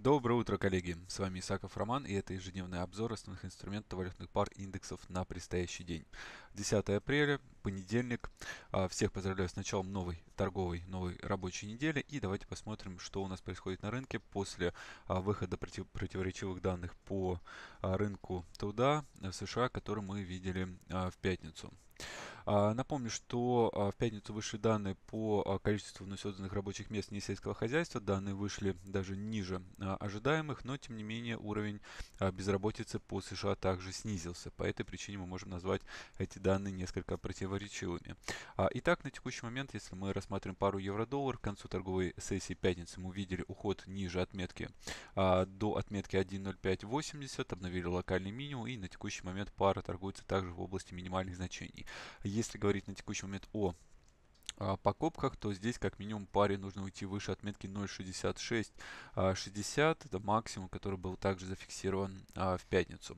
Доброе утро, коллеги! С вами Исаков Роман и это ежедневный обзор основных инструментов валютных пар и индексов на предстоящий день. 10 апреля, понедельник. А, всех поздравляю с началом новой торговой, новой рабочей недели. И давайте посмотрим, что у нас происходит на рынке после а, выхода против, противоречивых данных по а, рынку труда э, в США, который мы видели в пятницу. А, напомню, что а, в пятницу вышли данные по а, количеству вновь созданных рабочих мест не сельского хозяйства. Данные вышли даже ниже ожидаемых, но тем не менее уровень безработицы по США также снизился. По этой причине мы можем назвать эти данные несколько противоречивыми. Итак, на текущий момент, если мы рассматриваем пару евро-доллар, к концу торговой сессии пятницы мы увидели уход ниже отметки до отметки 1.0580, обновили локальный минимум и на текущий момент пара торгуется также в области минимальных значений. Если говорить на текущий момент о а, покупках, то здесь как минимум паре нужно уйти выше отметки 0.6660, а, это максимум, который был также зафиксирован а, в пятницу.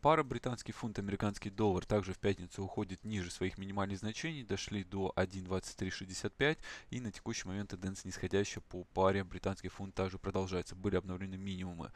Пара британский фунт, американский доллар также в пятницу уходит ниже своих минимальных значений, дошли до 1.2365 и на текущий момент тенденция нисходящая по паре британский фунт также продолжается. Были обновлены минимумы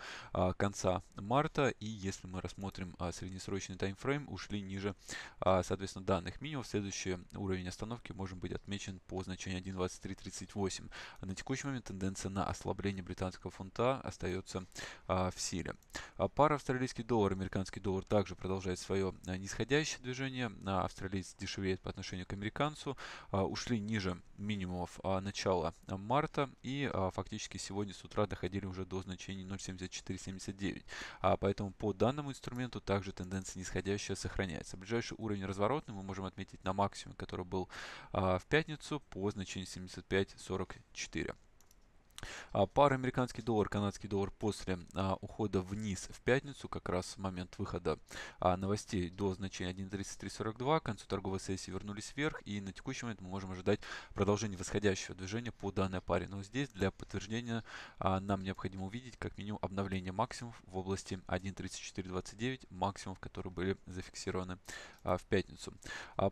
конца марта и если мы рассмотрим среднесрочный таймфрейм, ушли ниже, соответственно, данных минимумов. Следующий уровень остановки может быть отметить отмечен по значению 1.2338. На текущий момент тенденция на ослабление британского фунта остается а, в силе. А пара австралийский доллар, американский доллар также продолжает свое а, нисходящее движение. А австралиец дешевеет по отношению к американцу. А, ушли ниже минимумов а, начала марта и а, фактически сегодня с утра доходили уже до значения 0.7479. А, поэтому по данному инструменту также тенденция нисходящая сохраняется. Ближайший уровень разворотный мы можем отметить на максимуме, который был а, в пятницу по значению 75.44. А, Пара американский доллар, канадский доллар после а, ухода вниз в пятницу, как раз в момент выхода а, новостей до значения 1.3342, к концу торговой сессии вернулись вверх и на текущий момент мы можем ожидать продолжения восходящего движения по данной паре. Но здесь для подтверждения нам необходимо увидеть как минимум обновление максимумов в области 1.3429, максимумов, которые были зафиксированы в пятницу.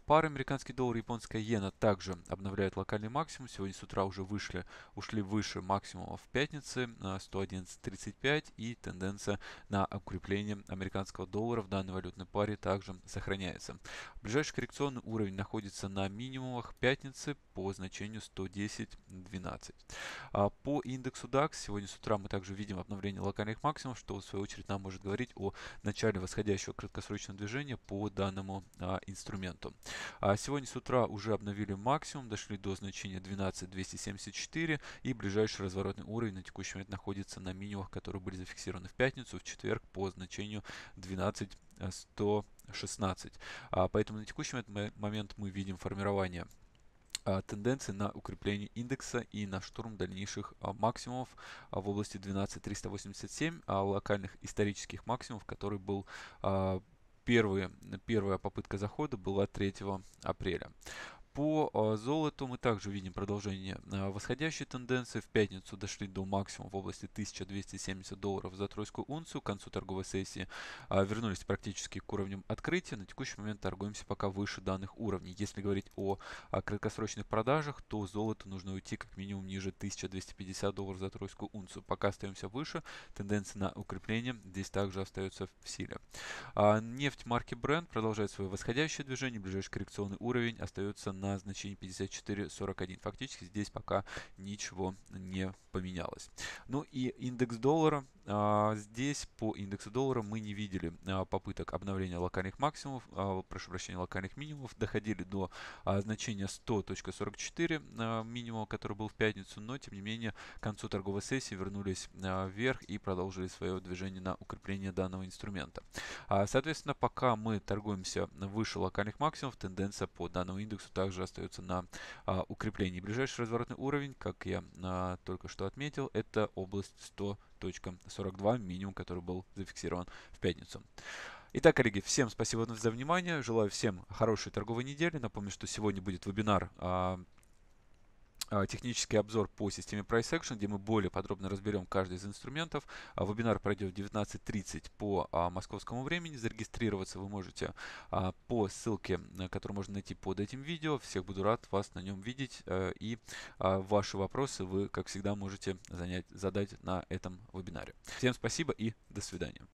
Пара американский доллар, японская иена также обновляет локальный максимум. Сегодня с утра уже вышли, ушли выше максимума максимумов пятницы 111.35 и тенденция на укрепление американского доллара в данной валютной паре также сохраняется. Ближайший коррекционный уровень находится на минимумах пятницы по значению 110.12. А, по индексу DAX сегодня с утра мы также видим обновление локальных максимумов, что в свою очередь нам может говорить о начале восходящего краткосрочного движения по данному а, инструменту. А сегодня с утра уже обновили максимум, дошли до значения 12274 и ближайший разворотный уровень на текущий момент находится на минимумах, которые были зафиксированы в пятницу, в четверг по значению 12116. Э, а, поэтому на текущий момент мы видим формирование а, тенденции на укрепление индекса и на штурм дальнейших а, максимумов а, в области 12387, локальных исторических максимумов, который был первые, первая попытка захода была 3 апреля. По а, золоту мы также видим продолжение а, восходящей тенденции. В пятницу дошли до максимума в области 1270 долларов за тройскую унцию. К концу торговой сессии а, вернулись практически к уровням открытия. На текущий момент торгуемся пока выше данных уровней. Если говорить о краткосрочных продажах, то золоту нужно уйти как минимум ниже 1250 долларов за тройскую унцию. Пока остаемся выше, тенденция на укрепление здесь также остается в силе. Нефть марки Brent продолжает свое восходящее движение. Ближайший коррекционный уровень остается на на значение 54.41. Фактически здесь пока ничего не поменялось. Ну и индекс доллара. А, здесь по индексу доллара мы не видели а, попыток обновления локальных максимумов, а, прошу прощения, локальных минимумов. Доходили до значения 100.44 минимума, который был в пятницу, но тем не менее к концу торговой сессии вернулись вверх и продолжили свое движение на укрепление данного инструмента. Соответственно, пока мы торгуемся выше локальных максимумов, тенденция по данному индексу также же остается на а, укреплении. Ближайший разворотный уровень, как я а, только что отметил, это область 100.42, минимум, который был зафиксирован в пятницу. Итак, коллеги, всем спасибо за внимание. Желаю всем хорошей торговой недели. Напомню, что сегодня будет вебинар а, а, технический обзор по системе Price Action, где мы более подробно разберем каждый из инструментов. А, вебинар пройдет в 19.30 по а, московскому времени. Зарегистрироваться вы можете по ссылке, э, которую можно найти под этим видео. Всех буду рад вас на нем видеть. Э, и ваши вопросы вы, как всегда, можете занять, задать на этом вебинаре. Всем спасибо и до свидания.